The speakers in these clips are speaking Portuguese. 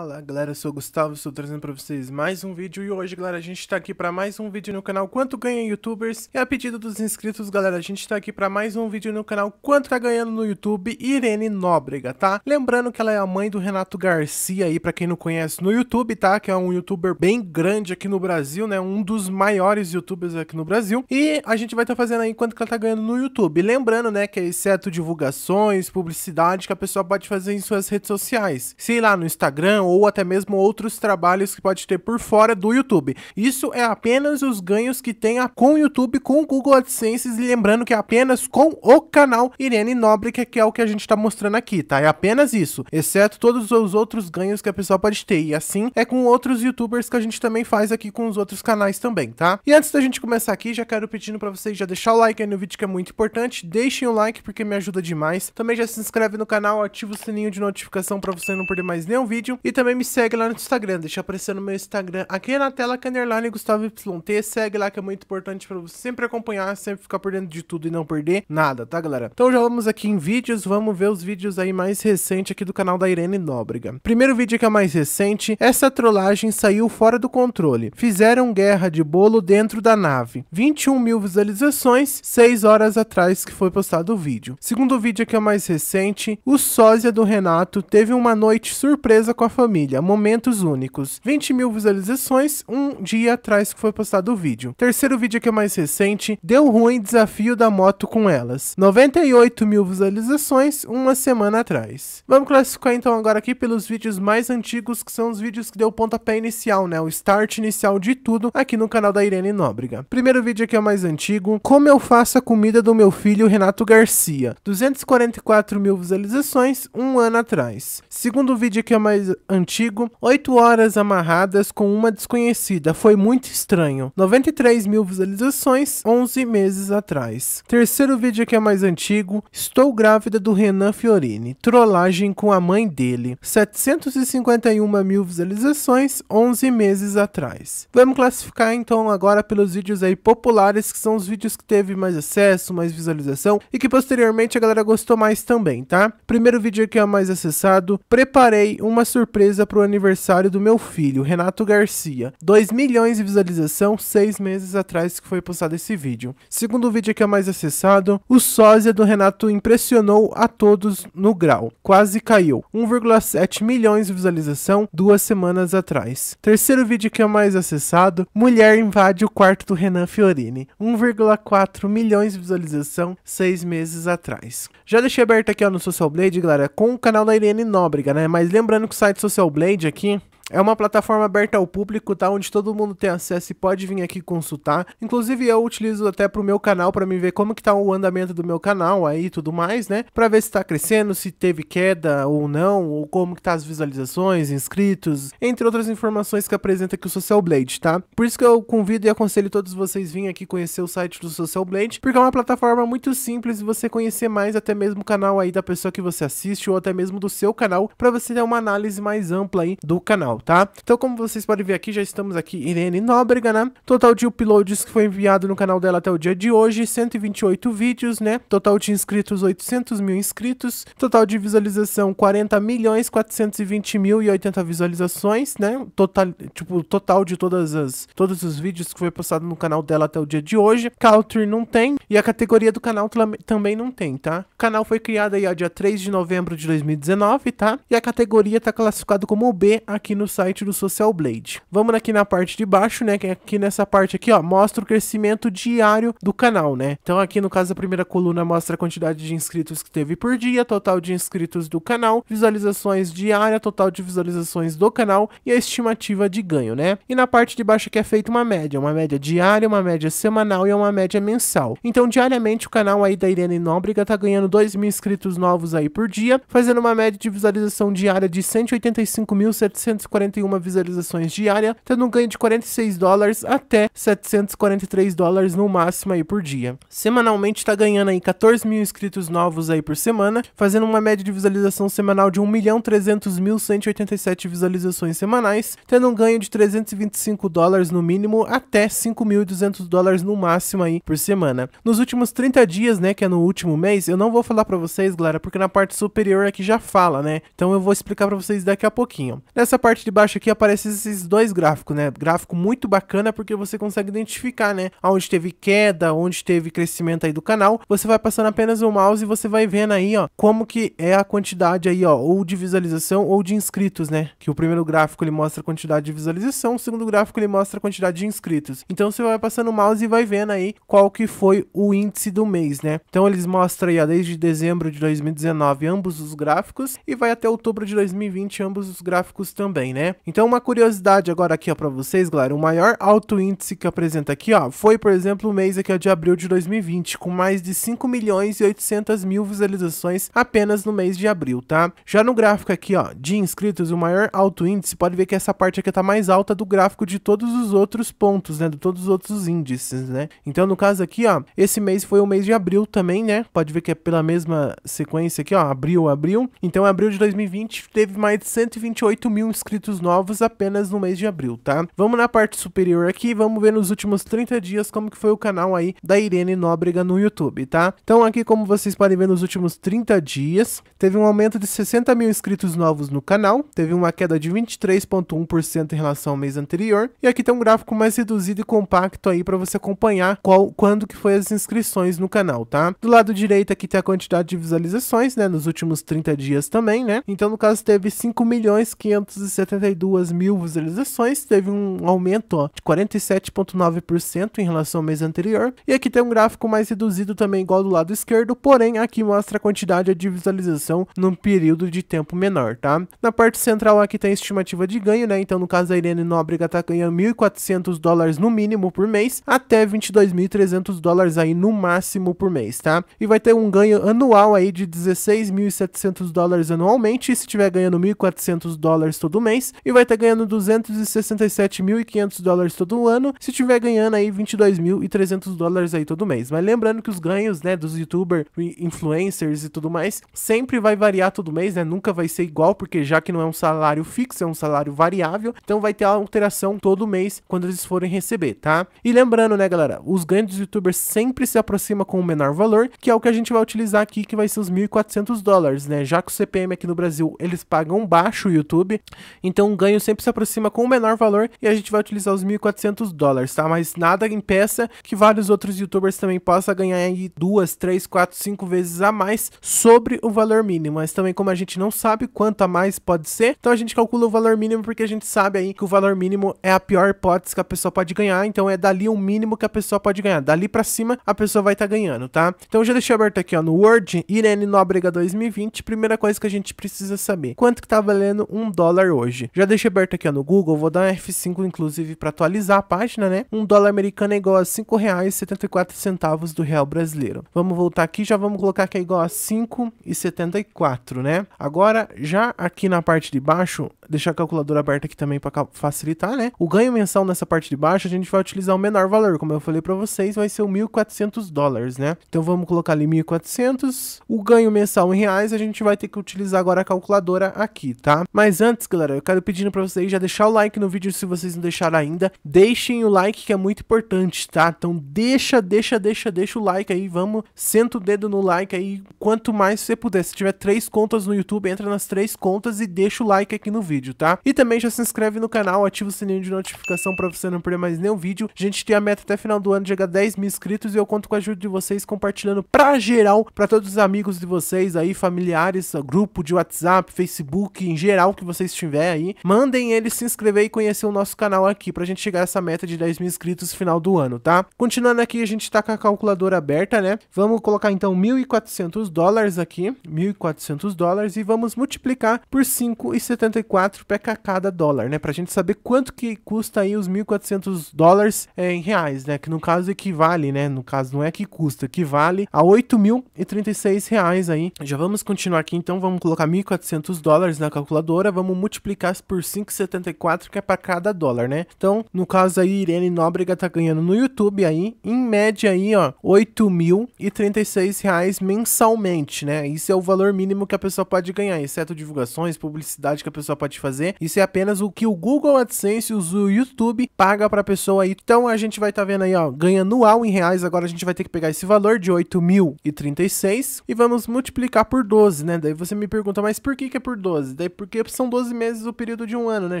Fala galera, eu sou o Gustavo, estou trazendo para vocês mais um vídeo e hoje galera, a gente está aqui para mais um vídeo no canal Quanto Ganha Youtubers e a pedido dos inscritos galera, a gente está aqui para mais um vídeo no canal Quanto Tá Ganhando no YouTube Irene Nóbrega, tá? Lembrando que ela é a mãe do Renato Garcia aí, para quem não conhece no YouTube, tá? Que é um youtuber bem grande aqui no Brasil, né? Um dos maiores youtubers aqui no Brasil e a gente vai estar tá fazendo aí quanto que ela tá ganhando no YouTube. Lembrando, né, que é exceto divulgações, publicidade que a pessoa pode fazer em suas redes sociais, sei lá, no Instagram ou até mesmo outros trabalhos que pode ter por fora do YouTube. Isso é apenas os ganhos que tenha com o YouTube, com o Google AdSense, e lembrando que é apenas com o canal Irene Nobre que é o que a gente está mostrando aqui, tá? É apenas isso, exceto todos os outros ganhos que a pessoa pode ter. E assim é com outros YouTubers que a gente também faz aqui com os outros canais também, tá? E antes da gente começar aqui, já quero pedindo para vocês já deixar o like aí no vídeo que é muito importante. Deixem o like porque me ajuda demais. Também já se inscreve no canal, ativa o sininho de notificação para você não perder mais nenhum vídeo e também me segue lá no Instagram, deixa aparecer no meu Instagram aqui na tela, que Gustavo YT, segue lá que é muito importante pra você sempre acompanhar, sempre ficar por dentro de tudo e não perder nada, tá galera? Então já vamos aqui em vídeos, vamos ver os vídeos aí mais recentes aqui do canal da Irene Nóbrega. Primeiro vídeo que é mais recente, essa trollagem saiu fora do controle. Fizeram guerra de bolo dentro da nave. 21 mil visualizações, 6 horas atrás que foi postado o vídeo. Segundo vídeo que é mais recente, o sósia do Renato teve uma noite surpresa com a família família, momentos únicos. 20 mil visualizações um dia atrás que foi postado o vídeo. Terceiro vídeo que é mais recente, deu ruim desafio da moto com elas. 98 mil visualizações uma semana atrás. Vamos classificar então agora aqui pelos vídeos mais antigos, que são os vídeos que deu o pontapé inicial, né? O start inicial de tudo aqui no canal da Irene Nóbrega. Primeiro vídeo aqui é o mais antigo, como eu faço a comida do meu filho Renato Garcia. 244 mil visualizações um ano atrás. Segundo vídeo aqui é o mais antigo, antigo, oito horas amarradas com uma desconhecida. Foi muito estranho. 93 mil visualizações, 11 meses atrás. Terceiro vídeo que é mais antigo, estou grávida do Renan Fiorini. Trollagem com a mãe dele. 751 mil visualizações, 11 meses atrás. Vamos classificar então agora pelos vídeos aí populares, que são os vídeos que teve mais acesso, mais visualização e que posteriormente a galera gostou mais também, tá? Primeiro vídeo que é mais acessado, preparei uma surpresa surpresa pro aniversário do meu filho, Renato Garcia. 2 milhões de visualização seis meses atrás que foi postado esse vídeo. Segundo o vídeo que é mais acessado, o sósia do Renato impressionou a todos no grau. Quase caiu. 1,7 milhões de visualização duas semanas atrás. Terceiro vídeo que é mais acessado, mulher invade o quarto do Renan Fiorini. 1,4 milhões de visualização seis meses atrás. Já deixei aberto aqui ó, no Social Blade, galera, com o canal da Irene Nóbrega, né? Mas lembrando que o site Social Social Blade aqui, é uma plataforma aberta ao público, tá? Onde todo mundo tem acesso e pode vir aqui consultar. Inclusive, eu utilizo até pro meu canal para me ver como que tá o andamento do meu canal aí e tudo mais, né? Para ver se tá crescendo, se teve queda ou não, ou como que tá as visualizações, inscritos, entre outras informações que apresenta aqui o Social Blade, tá? Por isso que eu convido e aconselho todos vocês virem aqui conhecer o site do Social Blade, porque é uma plataforma muito simples e você conhecer mais até mesmo o canal aí da pessoa que você assiste ou até mesmo do seu canal, para você ter uma análise mais ampla aí do canal tá? Então, como vocês podem ver aqui, já estamos aqui Irene Nóbrega, né? Total de uploads que foi enviado no canal dela até o dia de hoje, 128 vídeos, né? Total de inscritos, 800 mil inscritos. Total de visualização, 40 milhões 420 mil e 80 visualizações, né? Total, tipo, total de todas as, todos os vídeos que foi postado no canal dela até o dia de hoje. Country não tem e a categoria do canal também não tem, tá? O canal foi criado aí, ó, dia 3 de novembro de 2019, tá? E a categoria tá classificado como B aqui no site do Social Blade. Vamos aqui na parte de baixo, né, que é aqui nessa parte aqui, ó, mostra o crescimento diário do canal, né? Então aqui no caso a primeira coluna mostra a quantidade de inscritos que teve por dia, total de inscritos do canal, visualizações diária, total de visualizações do canal e a estimativa de ganho, né? E na parte de baixo aqui é feita uma média, uma média diária, uma média semanal e uma média mensal. Então diariamente o canal aí da Irene Nóbrega tá ganhando 2 mil inscritos novos aí por dia, fazendo uma média de visualização diária de 185.740 241 visualizações diária, tendo um ganho de 46 dólares até 743 dólares no máximo aí por dia. Semanalmente tá ganhando aí 14 mil inscritos novos aí por semana, fazendo uma média de visualização semanal de 1.300.187 visualizações semanais, tendo um ganho de 325 dólares no mínimo até 5.200 dólares no máximo aí por semana. Nos últimos 30 dias, né, que é no último mês, eu não vou falar para vocês, galera, porque na parte superior aqui é já fala, né? Então eu vou explicar para vocês daqui a pouquinho. Nessa parte de baixo aqui aparece esses dois gráficos, né? Gráfico muito bacana porque você consegue identificar, né? Onde teve queda, onde teve crescimento aí do canal. Você vai passando apenas o mouse e você vai vendo aí, ó, como que é a quantidade aí, ó, ou de visualização ou de inscritos, né? Que o primeiro gráfico ele mostra a quantidade de visualização, o segundo gráfico ele mostra a quantidade de inscritos. Então você vai passando o mouse e vai vendo aí qual que foi o índice do mês, né? Então eles mostram aí, ó, desde dezembro de 2019 ambos os gráficos e vai até outubro de 2020 ambos os gráficos também também, né? Então uma curiosidade agora aqui ó para vocês, galera, o maior alto índice que apresenta aqui ó, foi por exemplo o mês aqui ó, de abril de 2020, com mais de 5 milhões e 800 mil visualizações apenas no mês de abril, tá? Já no gráfico aqui ó, de inscritos, o maior alto índice, pode ver que essa parte aqui tá mais alta do gráfico de todos os outros pontos, né, de todos os outros índices, né? Então no caso aqui ó, esse mês foi o mês de abril também, né? Pode ver que é pela mesma sequência aqui ó, abril, abril. Então abril de 2020 teve mais de 128 mil inscritos inscritos novos apenas no mês de abril, tá? Vamos na parte superior aqui, vamos ver nos últimos 30 dias como que foi o canal aí da Irene Nóbrega no YouTube, tá? Então aqui como vocês podem ver nos últimos 30 dias, teve um aumento de 60 mil inscritos novos no canal, teve uma queda de 23,1% em relação ao mês anterior, e aqui tem um gráfico mais reduzido e compacto aí para você acompanhar qual, quando que foi as inscrições no canal, tá? Do lado direito aqui tem a quantidade de visualizações, né, nos últimos 30 dias também, né? Então no caso teve 5 milhões 570 72 mil visualizações, teve um aumento ó, de 47,9% em relação ao mês anterior. E aqui tem um gráfico mais reduzido também, igual do lado esquerdo, porém aqui mostra a quantidade de visualização num período de tempo menor, tá? Na parte central aqui tem a estimativa de ganho, né? Então, no caso, a Irene Nóbrega tá ganhando 1.400 dólares no mínimo por mês, até 22.300 dólares aí no máximo por mês, tá? E vai ter um ganho anual aí de 16.700 dólares anualmente, e se tiver ganhando 1.400 dólares todo mês, e vai estar tá ganhando 267.500 dólares todo ano se tiver ganhando aí 22.300 dólares aí todo mês. Mas lembrando que os ganhos, né, dos youtubers, influencers e tudo mais, sempre vai variar todo mês, né? Nunca vai ser igual, porque já que não é um salário fixo, é um salário variável, então vai ter alteração todo mês quando eles forem receber, tá? E lembrando, né, galera, os ganhos dos youtubers sempre se aproximam com o menor valor, que é o que a gente vai utilizar aqui, que vai ser os 1.400 dólares, né? Já que o CPM aqui no Brasil, eles pagam baixo o YouTube, então o ganho sempre se aproxima com o menor valor e a gente vai utilizar os 1.400 dólares, tá? Mas nada impeça que vários outros youtubers também possam ganhar aí duas, três, quatro, cinco vezes a mais sobre o valor mínimo. Mas também como a gente não sabe quanto a mais pode ser, então a gente calcula o valor mínimo porque a gente sabe aí que o valor mínimo é a pior hipótese que a pessoa pode ganhar, então é dali o mínimo que a pessoa pode ganhar. Dali para cima a pessoa vai estar tá ganhando, tá? Então eu já deixei aberto aqui ó, no Word, Irene Nóbrega 2020, primeira coisa que a gente precisa saber, quanto que tá valendo um dólar hoje? hoje. Já deixei aberto aqui ó, no Google, vou dar um F5 inclusive para atualizar a página, né? Um dólar americano é igual a R$ 5,74 do real brasileiro. Vamos voltar aqui, já vamos colocar que é igual a R$ 5,74, né? Agora, já aqui na parte de baixo, deixar a calculadora aberta aqui também para facilitar, né? O ganho mensal nessa parte de baixo, a gente vai utilizar o menor valor, como eu falei para vocês, vai ser o 1.400 dólares, né? Então vamos colocar ali 1.400. O ganho mensal em reais, a gente vai ter que utilizar agora a calculadora aqui, tá? Mas antes, galera, eu quero pedindo para vocês já deixar o like no vídeo se vocês não deixaram ainda. Deixem o like que é muito importante, tá? Então deixa, deixa, deixa, deixa o like aí, vamos, senta o dedo no like aí, quanto mais você puder. Se tiver três contas no YouTube, entra nas três contas e deixa o like aqui no vídeo, tá? E também já se inscreve no canal, ativa o sininho de notificação para você não perder mais nenhum vídeo. A gente tem a meta até final do ano de chegar a 10 mil inscritos e eu conto com a ajuda de vocês compartilhando pra geral, para todos os amigos de vocês aí, familiares, grupo de WhatsApp, Facebook, em geral que vocês tiverem aí aí. Mandem ele se inscrever e conhecer o nosso canal aqui pra gente chegar a essa meta de 10 mil inscritos no final do ano, tá? Continuando aqui, a gente tá com a calculadora aberta, né? Vamos colocar então 1.400 dólares aqui, 1.400 dólares e vamos multiplicar por 5,74 PK cada dólar, né? Pra gente saber quanto que custa aí os 1.400 dólares é, em reais, né? Que no caso equivale, né? No caso não é que custa, equivale a 8.036 reais aí. Já vamos continuar aqui então, vamos colocar 1.400 dólares na calculadora, vamos multiplicar ficasse por 5,74, que é para cada dólar, né? Então, no caso aí, Irene Nóbrega tá ganhando no YouTube aí, em média aí, ó, 8.036 reais mensalmente, né? Isso é o valor mínimo que a pessoa pode ganhar, exceto divulgações, publicidade que a pessoa pode fazer. Isso é apenas o que o Google AdSense, o YouTube, paga para a pessoa aí. Então, a gente vai tá vendo aí, ó, ganha anual em reais, agora a gente vai ter que pegar esse valor de 8.036 e vamos multiplicar por 12, né? Daí você me pergunta, mas por que que é por 12? Daí porque são 12 meses o período de um ano, né?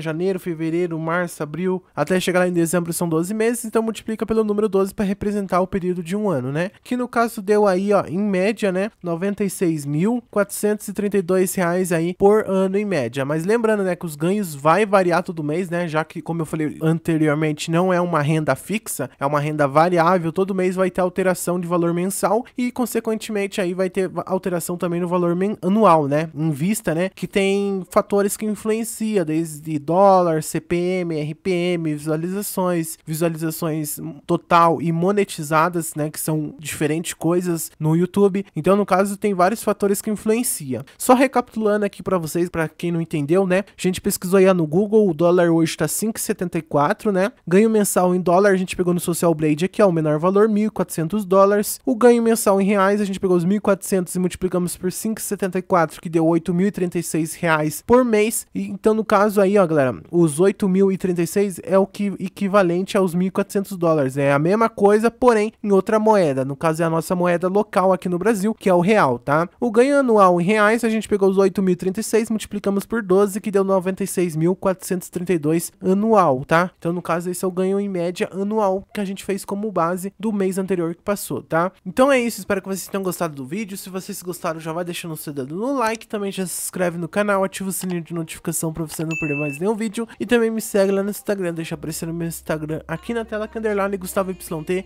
Janeiro, fevereiro, março, abril, até chegar lá em dezembro são 12 meses, então multiplica pelo número 12 para representar o período de um ano, né? Que no caso deu aí, ó, em média, né, R$ 96.432 aí por ano em média. Mas lembrando, né, que os ganhos vai variar todo mês, né? Já que, como eu falei anteriormente, não é uma renda fixa, é uma renda variável, todo mês vai ter alteração de valor mensal e consequentemente aí vai ter alteração também no valor anual, né? Em vista, né, que tem fatores que influenciam influencia, desde dólar, CPM, RPM, visualizações, visualizações total e monetizadas, né, que são diferentes coisas no YouTube. Então, no caso, tem vários fatores que influenciam. Só recapitulando aqui para vocês, para quem não entendeu, né? A gente pesquisou aí no Google, o dólar hoje tá 5,74, né? Ganho mensal em dólar, a gente pegou no Social Blade aqui, ó, o menor valor, 1.400 dólares. O ganho mensal em reais, a gente pegou os 1.400 e multiplicamos por 5,74, que deu 8.036 reais por mês. E, então então, no caso aí, ó, galera, os 8.036 é o que equivalente aos 1.400 dólares. É a mesma coisa, porém, em outra moeda. No caso, é a nossa moeda local aqui no Brasil, que é o real, tá? O ganho anual em reais, a gente pegou os 8.036, multiplicamos por 12, que deu 96.432 anual, tá? Então, no caso, esse é o ganho em média anual que a gente fez como base do mês anterior que passou, tá? Então é isso, espero que vocês tenham gostado do vídeo. Se vocês gostaram, já vai deixando o seu dedo no like, também já se inscreve no canal, ativa o sininho de notificação pra você não perder mais nenhum vídeo. E também me segue lá no Instagram, deixa aparecer no meu Instagram aqui na tela, que é underline Gustavo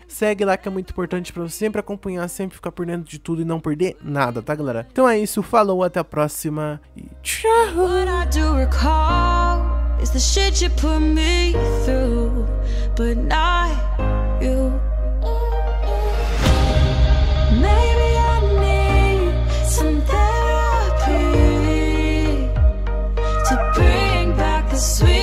Segue lá que é muito importante pra você sempre acompanhar, sempre ficar por dentro de tudo e não perder nada, tá galera? Então é isso, falou, até a próxima e tchau! sweet.